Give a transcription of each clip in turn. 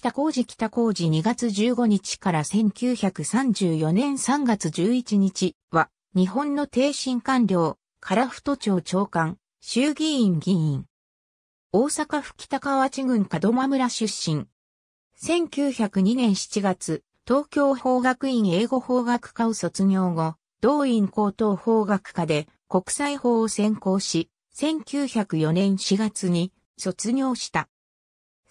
北工事北工事2月15日から1934年3月11日は、日本の低進官僚、唐太町長官、衆議院議員。大阪府北河内郡門間村出身。1902年7月、東京法学院英語法学科を卒業後、同院高等法学科で国際法を専攻し、1904年4月に卒業した。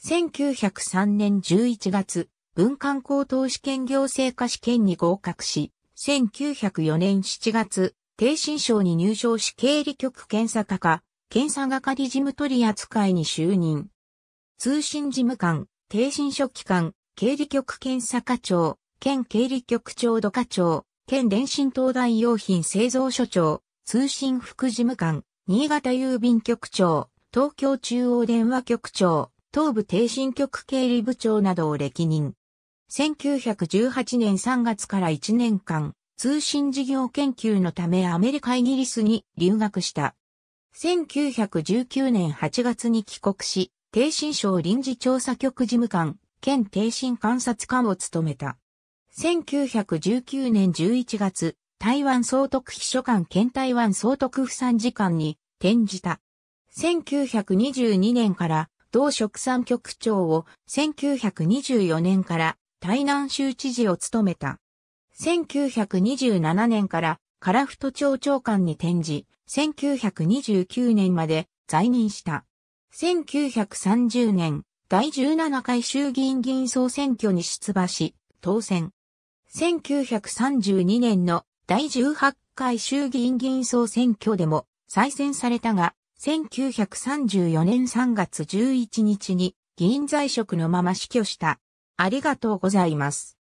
1903年11月、文官高等試験行政科試験に合格し、1904年7月、定心省に入省し経理局検査課課、検査係事務取扱いに就任。通信事務官、定心書記官、経理局検査課長、県経理局長土課長、県電信東大用品製造所長、通信副事務官、新潟郵便局長、東京中央電話局長、東部低進局経理部長などを歴任。1918年3月から1年間、通信事業研究のためアメリカ・イギリスに留学した。1919年8月に帰国し、低進省臨時調査局事務官、兼低進監察官を務めた。1919年11月、台湾総督秘書官兼台湾総督府参事官に転じた。1922年から同職産局長を1924年から台南州知事を務めた。1927年からフ太町長官に転じ、1929年まで在任した。1930年、第17回衆議院議員総選挙に出馬し、当選。1932年の第18回衆議院議員総選挙でも再選されたが、1934年3月11日に議員在職のまま死去した。ありがとうございます。